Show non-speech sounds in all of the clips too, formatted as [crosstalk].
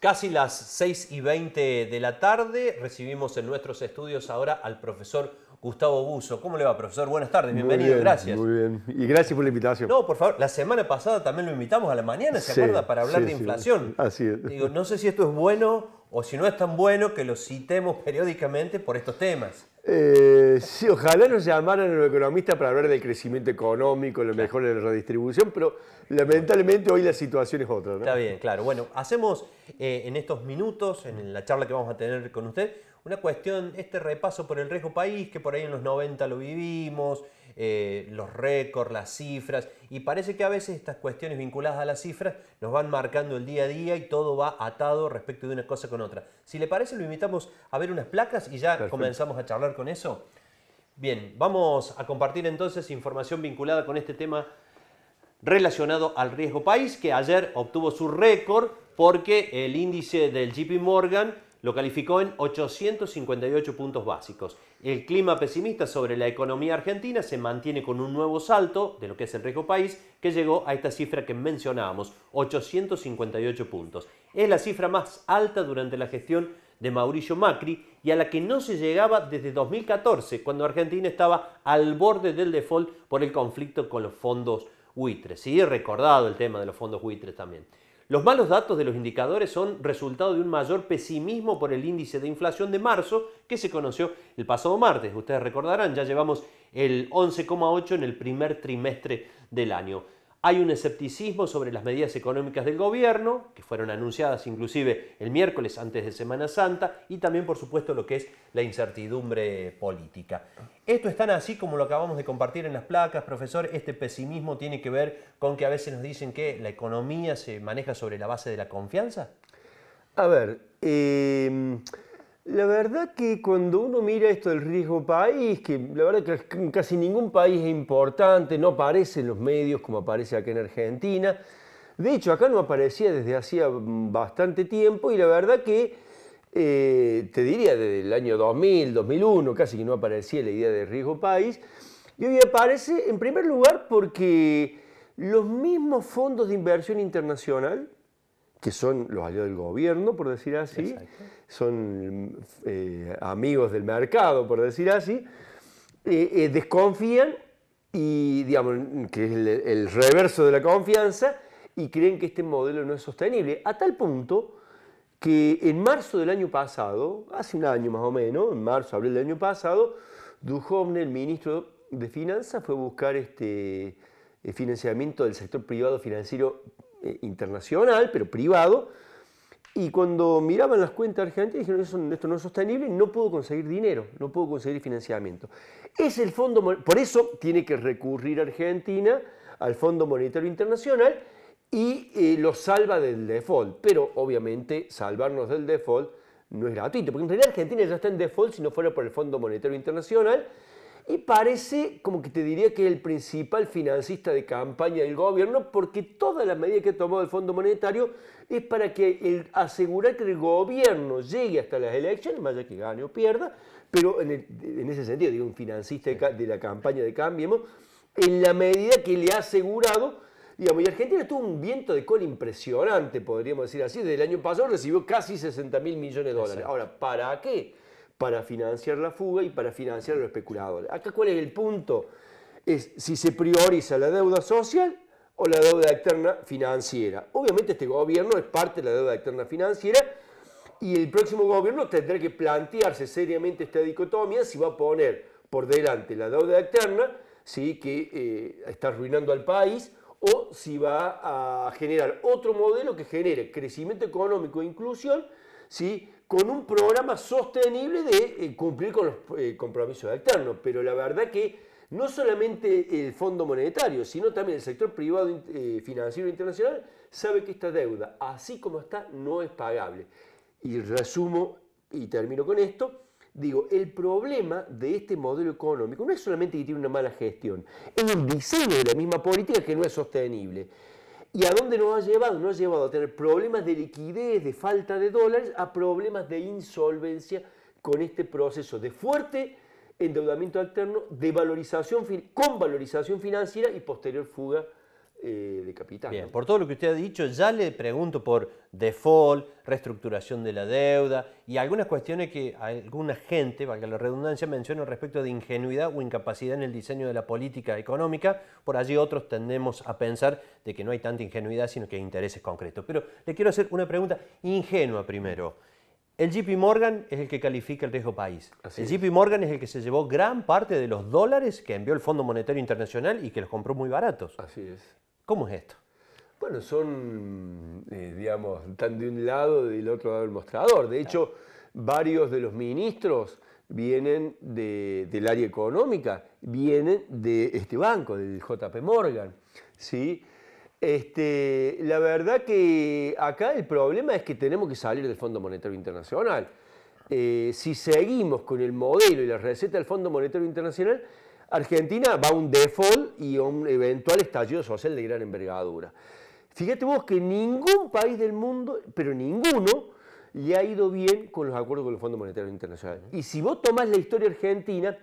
Casi las 6 y 20 de la tarde recibimos en nuestros estudios ahora al profesor Gustavo Buzo. ¿Cómo le va, profesor? Buenas tardes, bienvenido, gracias. Muy bien, y gracias por la invitación. No, por favor, la semana pasada también lo invitamos a la mañana, ¿se acuerda? Para hablar de inflación. así es. Digo, no sé si esto es bueno o si no es tan bueno que lo citemos periódicamente por estos temas. Eh, sí, ojalá nos llamaran a los economistas para hablar del crecimiento económico, lo mejor de la redistribución, pero lamentablemente hoy la situación es otra. Está bien, claro. Bueno, hacemos eh, en estos minutos, en la charla que vamos a tener con usted, una cuestión, este repaso por el riesgo país, que por ahí en los 90 lo vivimos, eh, los récords, las cifras, y parece que a veces estas cuestiones vinculadas a las cifras nos van marcando el día a día y todo va atado respecto de una cosa con otra. Si le parece, lo invitamos a ver unas placas y ya comenzamos a charlar con eso. Bien, vamos a compartir entonces información vinculada con este tema relacionado al riesgo país, que ayer obtuvo su récord porque el índice del JP Morgan lo calificó en 858 puntos básicos. El clima pesimista sobre la economía argentina se mantiene con un nuevo salto de lo que es el riesgo país, que llegó a esta cifra que mencionábamos, 858 puntos. Es la cifra más alta durante la gestión de Mauricio Macri y a la que no se llegaba desde 2014, cuando Argentina estaba al borde del default por el conflicto con los fondos buitres. Sí, recordado el tema de los fondos buitres también. Los malos datos de los indicadores son resultado de un mayor pesimismo por el índice de inflación de marzo que se conoció el pasado martes. Ustedes recordarán, ya llevamos el 11,8 en el primer trimestre del año. Hay un escepticismo sobre las medidas económicas del gobierno, que fueron anunciadas inclusive el miércoles antes de Semana Santa, y también por supuesto lo que es la incertidumbre política. Esto es tan así como lo acabamos de compartir en las placas, profesor, este pesimismo tiene que ver con que a veces nos dicen que la economía se maneja sobre la base de la confianza. A ver, em, la verdad que cuando uno mira esto del riesgo país, que la verdad que casi ningún país es importante, no aparece en los medios como aparece acá en Argentina. De hecho, acá no aparecía desde hacía mm, bastante tiempo y la verdad que eh, te diría desde el año 2000, 2001, casi que no aparecía la idea de riesgo país. Y hoy aparece en primer lugar porque los mismos fondos de inversión internacional que son los aliados del gobierno, por decir así, son eh, amigos del mercado, por decir así, eh, eh, desconfían y, digamos, que es el, reverso de la confianza, y creen que este modelo no es sostenible, a tal punto que en marzo del año pasado, hace un año más o menos, en marzo, abril del año pasado, Duhovne, el ministro de Finanzas, fue a buscar este financiamiento del sector privado financiero eh, internacional, pero privado, y cuando miraban las cuentas argentinas dijeron, esto no es sostenible, no puedo conseguir dinero, no puedo conseguir financiamiento. Es el fondo, por eso tiene que recurrir Argentina al Fondo Monetario Internacional y eh, lo salva del default, pero obviamente salvarnos del default no es gratuito, porque en realidad Argentina ya está en default si no fuera por el Fondo Monetario Internacional, y parece como que te diría que es el principal financista de campaña del gobierno, porque todas las medidas que tomó tomado el Fondo Monetario es para que asegurar que el gobierno llegue hasta las elecciones, más allá que gane o pierda, pero en, ese sentido, digo, un financista de, la campaña de Cambiemos, en la medida que le ha asegurado, digamos, y Argentina tuvo un viento de cola impresionante, podríamos decir así, desde el año pasado recibió casi 60 mil millones de dólares. Ahora, ¿para qué? para financiar la fuga y para financiar a los especuladores. Acá cuál es el punto? Es si se prioriza la deuda social o la deuda externa financiera. Obviamente este gobierno es parte de la deuda externa financiera y el próximo gobierno tendrá que plantearse seriamente esta dicotomía si va a poner por delante la deuda externa, ¿sí? que eh, está arruinando al país, o si va a generar otro modelo que genere crecimiento económico e inclusión con un programa sostenible de eh, cumplir con los eh, compromisos externos. Pero la verdad que no solamente el Fondo Monetario, sino también el sector privado eh, financiero internacional sabe que esta deuda, así como está, no es pagable. Y resumo y termino con esto. Digo, el problema de este modelo económico no es solamente que tiene una mala gestión, es el diseño de la misma política que no es sostenible. ¿Y a dónde nos ha llevado? Nos ha llevado a tener problemas de liquidez, de falta de dólares, a problemas de insolvencia con este proceso de fuerte endeudamiento alterno, de valorización, con valorización financiera y posterior fuga eh, de capital. Bien, por todo lo que usted ha dicho, ya le pregunto por default, reestructuración de la deuda y algunas cuestiones que alguna gente, valga la redundancia, menciona respecto de ingenuidad o incapacidad en el diseño de la política económica. Por allí otros tendemos a pensar de que no hay tanta ingenuidad, sino que hay intereses concretos. Pero le quiero hacer una pregunta ingenua primero. El JP Morgan es el que califica el riesgo país. el JP Morgan es el que se llevó gran parte de los dólares que envió el Fondo Monetario Internacional y que los compró muy baratos. Así es. ¿Cómo es esto? Bueno, son, eh, digamos, están de un lado y del otro lado del mostrador. De hecho, varios de los ministros vienen del área económica, vienen de este banco, del JP Morgan. ¿sí? Este, la verdad que acá el problema es que tenemos que salir del Fondo Monetario Internacional. Eh, si seguimos con el modelo y la receta del Fondo Monetario Internacional, Argentina va a un default y a un eventual estallido social de gran envergadura. Fíjate vos que ningún país del mundo, pero ninguno, le ha ido bien con los acuerdos con los Fondos Monetarios Y si vos tomás la historia argentina,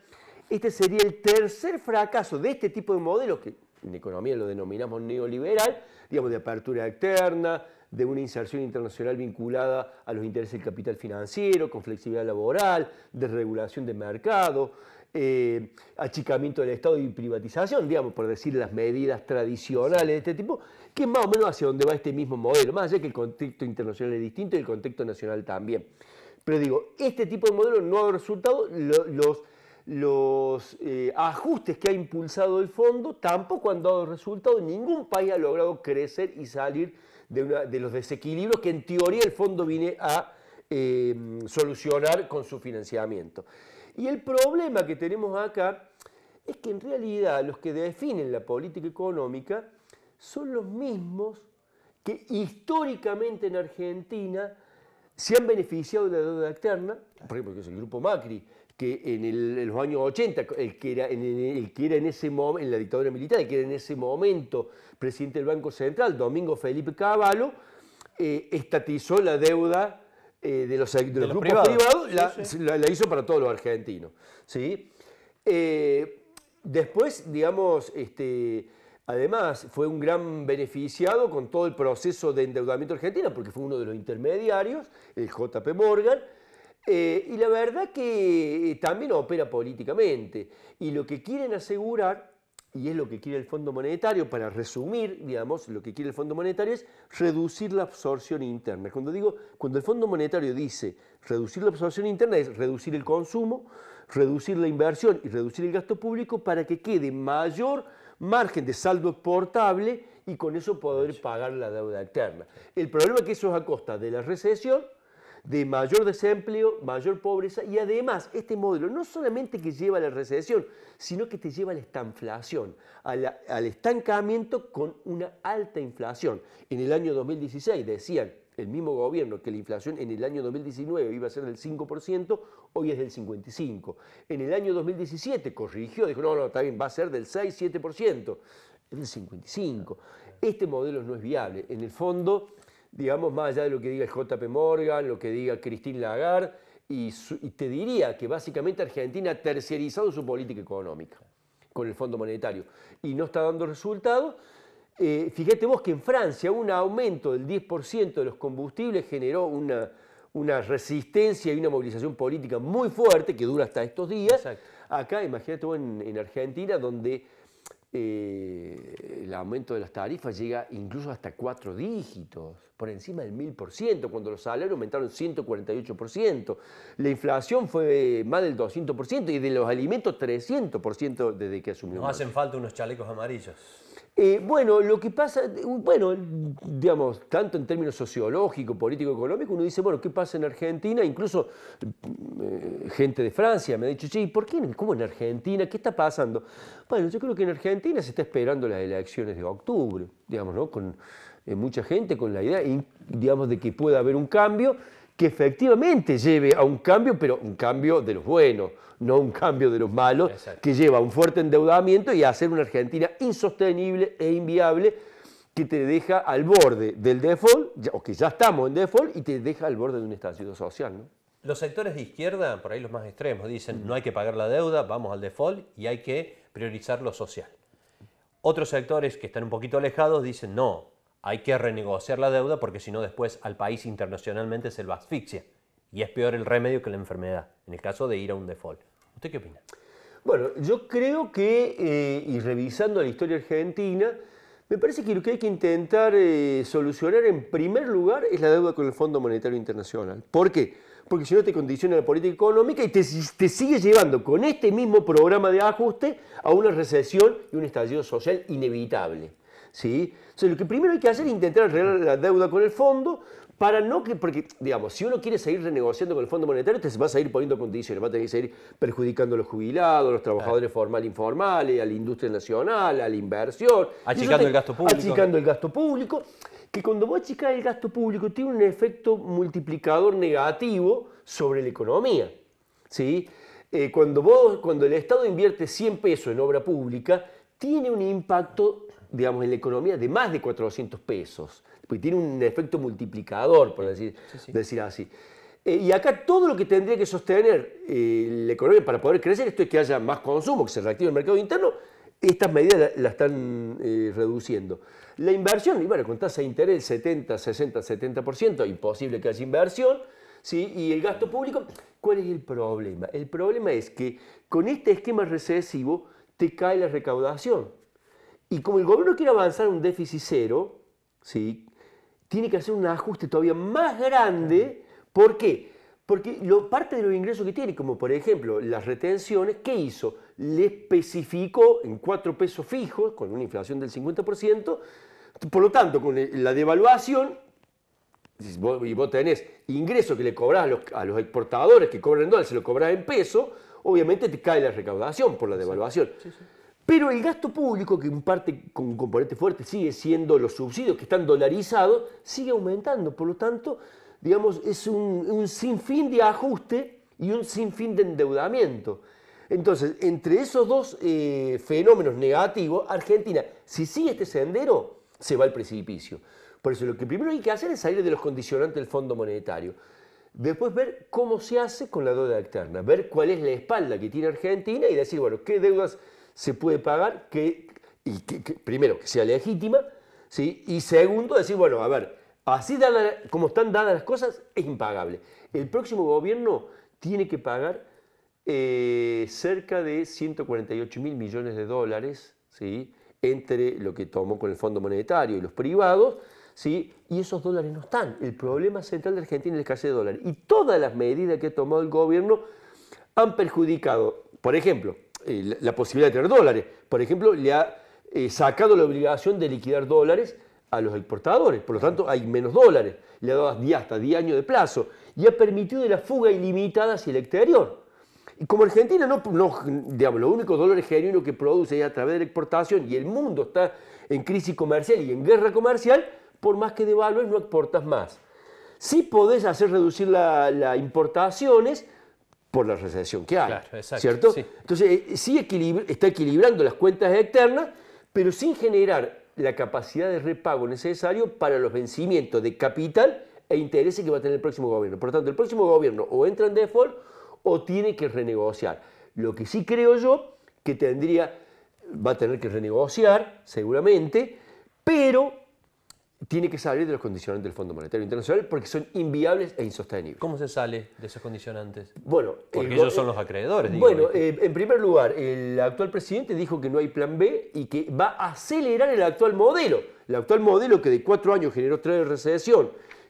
este sería el tercer fracaso de este tipo de modelos que en economía lo denominamos neoliberal, digamos de apertura externa, de una inserción internacional vinculada a los intereses del capital financiero, con flexibilidad laboral, desregulación de mercado, eh, achicamiento del Estado y privatización, digamos, por decir las medidas tradicionales de este tipo, que más o menos hacia donde va este mismo modelo, más allá que el contexto internacional es distinto y el contexto nacional también. Pero digo, este tipo de modelo no ha resultado, los, eh, ajustes que ha impulsado el fondo tampoco han dado resultado, ningún país ha logrado crecer y salir de, los desequilibrios que en teoría el fondo viene a eh, solucionar con su financiamiento. Y el problema que tenemos acá es que en realidad los que definen la política económica son los mismos que históricamente en Argentina se han beneficiado de la deuda externa, por ejemplo, que es el grupo Macri, que en, los años 80, que en, que en ese en la dictadura militar, el que era en ese momento presidente del Banco Central, Domingo Felipe Cavallo, eh, estatizó la deuda eh, de los, grupos privados, la, hizo para todos los argentinos. ¿sí? Eh, después, digamos, este, además fue un gran beneficiado con todo el proceso de endeudamiento argentino, porque fue uno de los intermediarios, el JP Morgan, eh, y la verdad que también opera políticamente. Y lo que quieren asegurar y es lo que quiere el Fondo Monetario, para resumir, digamos, lo que quiere el Fondo Monetario es reducir la absorción interna. Cuando digo, cuando el Fondo Monetario dice reducir la absorción interna es reducir el consumo, reducir la inversión y reducir el gasto público para que quede mayor margen de saldo exportable y con eso poder pagar la deuda externa. El problema es que eso es a costa de la recesión de mayor desempleo, mayor pobreza y además este modelo no solamente que lleva a la recesión, sino que te lleva a la estanflación, al estancamiento con una alta inflación. En el año 2016 decían el mismo gobierno que la inflación en el año 2019 iba a ser del 5%, hoy es del 55%. En el año 2017 corrigió, dijo, no, no, está bien, va a ser del 6-7%, es del 55%. Este modelo no es viable. En el fondo, digamos, más allá de lo que diga el JP Morgan, lo que diga Christine Lagarde, y, te diría que básicamente Argentina ha terciarizado su política económica con el Fondo Monetario y no está dando resultado. Eh, fíjate vos que en Francia un aumento del 10% de los combustibles generó una, resistencia y una movilización política muy fuerte que dura hasta estos días. Acá, imagínate vos en Argentina, donde eh, el aumento de las tarifas llega incluso hasta cuatro dígitos, por encima del 1000%, cuando los salarios aumentaron 148%. La inflación fue más del 200% y de los alimentos 300% desde que asumió. Nos hacen falta unos chalecos amarillos. Eh, bueno, lo que pasa, bueno, digamos, tanto en términos sociológicos, políticos, económicos, uno dice, bueno, ¿qué pasa en Argentina? Incluso eh, gente de Francia me ha dicho, che, ¿por qué? ¿Cómo en Argentina? ¿Qué está pasando? Bueno, yo creo que en Argentina se está esperando las elecciones de octubre, digamos, ¿no? Con eh, mucha gente, con la idea, digamos, de que pueda haber un cambio que efectivamente lleve a un cambio, pero un cambio de los buenos, no un cambio de los malos, que lleva a un fuerte endeudamiento y a hacer una Argentina insostenible e inviable que te deja al borde del default, o que ya estamos en default, y te deja al borde de un estallido social. Los sectores de izquierda, por ahí los más extremos, dicen no hay que pagar la deuda, vamos al default y hay que priorizar lo social. Otros sectores que están un poquito alejados dicen no, hay que renegociar la deuda porque si no después al país internacionalmente se lo asfixia y es peor el remedio que la enfermedad, en el caso de ir a un default. ¿Usted qué opina? Bueno, yo creo que, eh, y revisando la historia argentina, me parece que lo que hay que intentar eh, solucionar en primer lugar es la deuda con el Fondo Monetario Internacional. ¿Por qué? Porque si no te condiciona la política económica y te, te sigue llevando con este mismo programa de ajuste a una recesión y un estallido social inevitable. ¿sí? lo que primero hay que hacer es intentar arreglar la deuda con el fondo para no que, porque, digamos, si uno quiere seguir renegociando con el Fondo Monetario, te vas a ir poniendo condiciones, va a tener que seguir perjudicando a los jubilados, a los trabajadores formales e informales, a la industria nacional, a la inversión. Achicando el gasto público. Achicando el gasto público, que cuando vos achicás el gasto público tiene un efecto multiplicador negativo sobre la economía, ¿sí? Eh, cuando, vos, cuando el Estado invierte 100 pesos en obra pública, tiene un impacto, digamos, en la economía de más de 400 pesos, porque tiene un efecto multiplicador, por decir, así. Eh, y acá todo lo que tendría que sostener eh, la economía para poder crecer, esto es que haya más consumo, que se reactive el mercado interno, estas medidas las la están eh, reduciendo. La inversión, y bueno, con tasa de interés 70, 60, 70%, imposible que haya inversión, ¿sí? y el gasto público, ¿cuál es el problema? El problema es que con este esquema recesivo cae la recaudación. Y como el gobierno quiere avanzar un déficit cero, ¿sí? tiene que hacer un ajuste todavía más grande. ¿Por qué? Porque lo, parte de los ingresos que tiene, como por ejemplo las retenciones, ¿qué hizo? Le especificó en cuatro pesos fijos, con una inflación del 50%, por lo tanto, con la devaluación y vos, tenés ingresos que le cobrás a los, exportadores que cobran en dólares, se lo cobrás en peso, obviamente te cae la recaudación por la devaluación. Pero el gasto público, que en parte con un componente fuerte sigue siendo los subsidios que están dolarizados, sigue aumentando. Por lo tanto, digamos, es un, sinfín de ajuste y un sinfín de endeudamiento. Entonces, entre esos dos eh, fenómenos negativos, Argentina, si sigue este sendero, se va al precipicio. Por eso lo que primero hay que hacer es salir de los condicionantes del Fondo Monetario. Después ver cómo se hace con la deuda externa, ver cuál es la espalda que tiene Argentina y decir, bueno, qué deudas se puede pagar, que, primero, que sea legítima, ¿sí? y segundo, decir, bueno, a ver, así como están dadas las cosas, es impagable. El próximo gobierno tiene que pagar eh, cerca de 148 mil millones de dólares, ¿sí? entre lo que tomó con el Fondo Monetario y los privados, y esos dólares no están. El problema central de Argentina es la escasez de dólares. Y todas las medidas que ha tomado el gobierno han perjudicado, por ejemplo, eh, la posibilidad de tener dólares. Por ejemplo, le ha eh, sacado la obligación de liquidar dólares a los exportadores, por lo tanto hay menos dólares, le ha dado hasta 10 años de plazo y ha permitido la fuga ilimitada hacia el exterior. Y como Argentina, no, no, digamos, los únicos dólares genuinos que produce es a través de la exportación y el mundo está en crisis comercial y en guerra comercial, por más que devalues, no exportas más. Sí podés hacer reducir las importaciones por la recesión que hay. ¿Cierto? Entonces, eh, sí está equilibrando las cuentas externas, pero sin generar la capacidad de repago necesario para los vencimientos de capital e intereses que va a tener el próximo gobierno. Por lo tanto, el próximo gobierno o entra en default o tiene que renegociar. Lo que sí creo yo que tendría, va a tener que renegociar seguramente, pero tiene que salir de los condicionantes del Fondo Monetario Internacional porque son inviables e insostenibles. ¿Cómo se sale de esos condicionantes? Bueno, porque eh, ellos son los eh, acreedores. Digamos. bueno, eh, en primer lugar, el actual presidente dijo que no hay plan B y que va a acelerar el actual modelo. El actual modelo que de cuatro años generó tres recesión,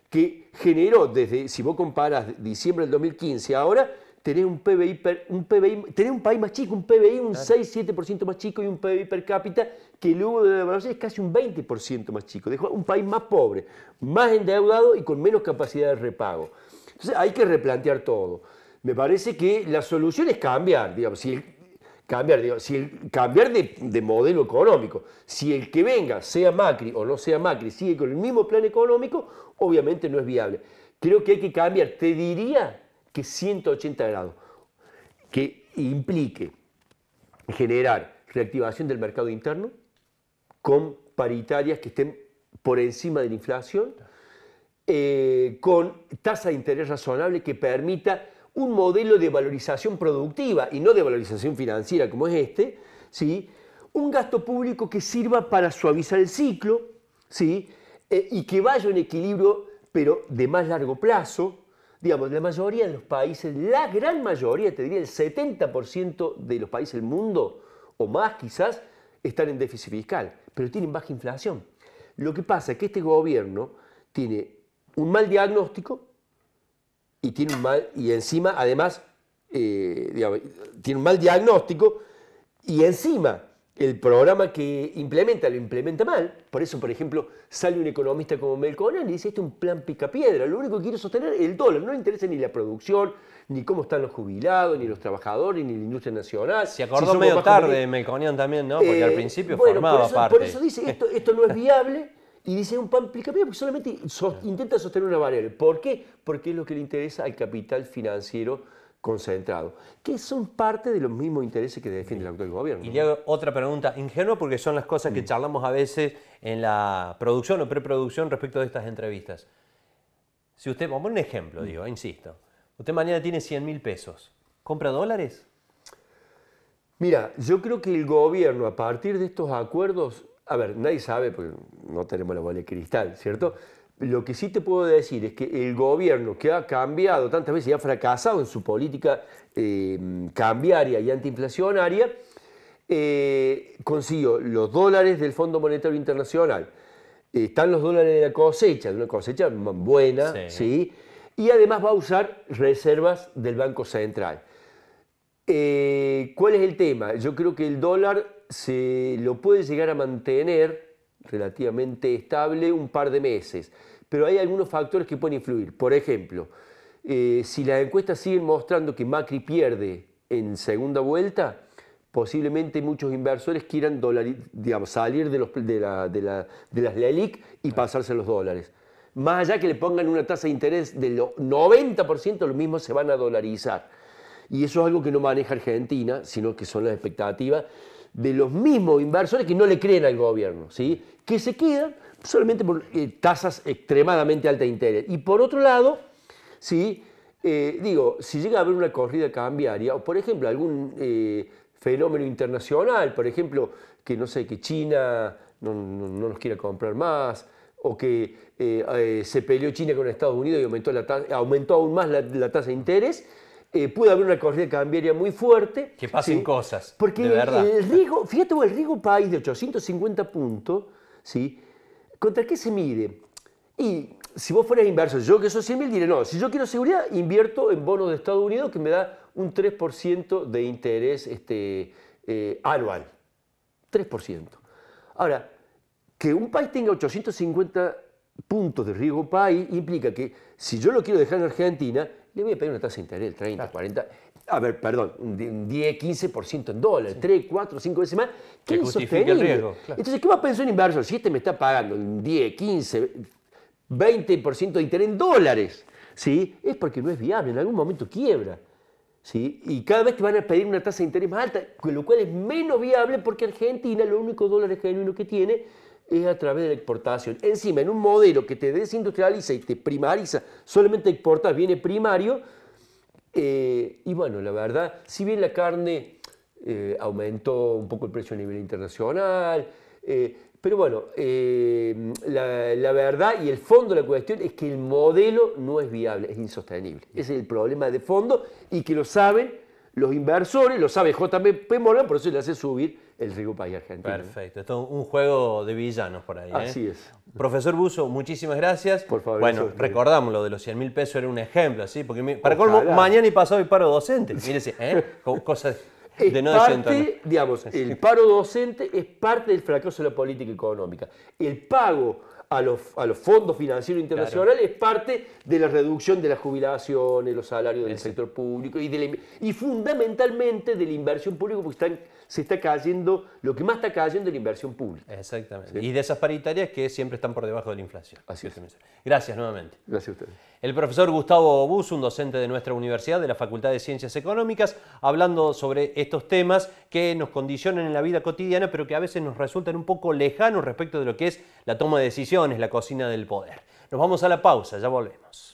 que generó desde, si vos comparas diciembre del 2015 ahora, tenés un PBI, un, PBI tenés un país más chico, un PBI un 6-7% más chico y un PBI per cápita que el hubo de la es casi un 20% más chico, dejó un país más pobre, más endeudado y con menos capacidad de repago. Entonces hay que replantear todo. Me parece que la solución es cambiar, digamos, si cambiar, si cambiar de, modelo económico. Si el que venga, sea Macri o no sea Macri, sigue con el mismo plan económico, obviamente no es viable. Creo que hay que cambiar, te diría que 180 grados, que implique generar reactivación del mercado interno, con paritarias que estén por encima de la inflación, eh, con tasa de interés razonable que permita un modelo de valorización productiva y no de valorización financiera como es este, ¿sí? un gasto público que sirva para suavizar el ciclo ¿sí? Eh, y que vaya en equilibrio, pero de más largo plazo. Digamos, la mayoría de los países, la gran mayoría, te diría el 70% de los países del mundo o más quizás, están en déficit fiscal, pero tienen baja inflación. Lo que pasa es que este gobierno tiene un mal diagnóstico y, tiene un mal, y encima, además, eh, tiene un mal diagnóstico y encima el programa que implementa lo implementa mal. Por eso, por ejemplo, sale un economista como Melconian y dice, este es un plan picapiedra, lo único que quiere sostener es el dólar, no le interesa ni la producción, ni cómo están los jubilados, ni los trabajadores, ni la industria nacional. Se acordó medio tarde Melconian también, ¿no? Porque eh, al principio formaba por eso, parte. Por eso dice, esto, no es [laughs] viable. Y dice un plan picapiedra porque solamente intenta sostener una variable. ¿Por qué? Porque es lo que le interesa al capital financiero concentrado, que son parte de los mismos intereses que defiende el actual gobierno. Y le otra pregunta ingenua porque son las cosas que mm. charlamos a veces en la producción o preproducción respecto de estas entrevistas. Si usted, vamos un ejemplo, mm. digo, insisto, usted mañana tiene 100 mil pesos, ¿compra dólares? Mira, yo creo que el gobierno a partir de estos acuerdos, a ver, nadie sabe, porque no tenemos la bola de cristal, ¿cierto? Lo que sí te puedo decir es que el gobierno que ha cambiado tantas veces y ha fracasado en su política em, cambiaria y antiinflacionaria, eh, consiguió los dólares del Fondo Monetario Internacional, están los dólares de la cosecha, de una cosecha buena, sí. y además va a usar reservas del Banco Central. Eh, ¿Cuál es el tema? Yo creo que el dólar se lo puede llegar a mantener relativamente estable un par de meses, pero hay algunos factores que pueden influir. Por ejemplo, eh, si las encuestas siguen mostrando que Macri pierde en segunda vuelta, posiblemente muchos inversores quieran salir de, las LELIC y pasarse los dólares. Más allá que le pongan una tasa de interés del 90%, los mismos se van a dolarizar. Y eso es algo que no maneja Argentina, sino que son las expectativas de los mismos inversores que no le creen al gobierno, ¿sí? que se quedan solamente por eh, tasas extremadamente altas de interés. Y por otro lado, ¿sí? Eh, digo, si llega a haber una corrida cambiaria, o por ejemplo algún eh, fenómeno internacional, por ejemplo, que no sé, que China no, nos quiera comprar más, o que se peleó China con Estados Unidos y aumentó, aumentó aún más la tasa de interés, eh, puede haber una corrida cambiaria muy fuerte. Que pasen cosas. Porque de verdad. el riesgo, fíjate, el riesgo país de 850 puntos, ¿sí? ¿contra qué se mide? Y si vos fueras inverso, yo que soy 100.000 diré, no, si yo quiero seguridad, invierto en bonos de Estados Unidos que me da un 3% de interés este, eh, anual. 3%. Ahora, que un país tenga 850 puntos de riesgo país implica que si yo lo quiero dejar en Argentina, le voy a pedir una tasa de interés del 30, 40, a ver, perdón, un 10, 15% en dólares, 3, 4, 5 veces más, que es El riesgo, Entonces, ¿qué va a pensar un inversor? Si este me está pagando un 10, 15, 20% de interés en dólares, ¿sí? es porque no es viable, en algún momento quiebra. ¿sí? Y cada vez te van a pedir una tasa de interés más alta, con lo cual es menos viable porque Argentina, lo único dólar genuino que tiene, es a través de la exportación. Encima, en un modelo que te desindustrializa y te primariza, solamente exportas viene primario. Eh, y bueno, la verdad, si bien la carne eh, aumentó un poco el precio a nivel internacional, eh, pero bueno, la, la, verdad y el fondo de la cuestión es que el modelo no es viable, es insostenible. Ese es el problema de fondo y que lo saben los inversores, lo sabe JP por eso le hace subir el riesgo país argentino. Perfecto, esto es un juego de villanos por ahí. ¿eh? Así es. Profesor Buso muchísimas gracias. Por favor. Bueno, recordamos lo de los 100 mil pesos, era un ejemplo, ¿sí? Porque para colmo, mañana y pasado hay paro docente. Mírese, ¿eh? Cosas de es no parte, digamos, el paro docente es parte del fracaso de la política económica. El pago a los, fondos financieros internacionales es parte de la reducción de las jubilaciones, los salarios del sector público y, fundamentalmente de la inversión pública, porque se está cayendo, lo que más está cayendo es la inversión pública. Exactamente. Y de esas paritarias que siempre están por debajo de la inflación. Así es. Gracias nuevamente. Gracias a ustedes. El profesor Gustavo Bus, un docente de nuestra universidad, de la Facultad de Ciencias Económicas, hablando sobre estos temas que nos condicionan en la vida cotidiana, pero que a veces nos resultan un poco lejanos respecto de lo que es la toma de decisión es la cocina del poder. Nos vamos a la pausa, ya volvemos.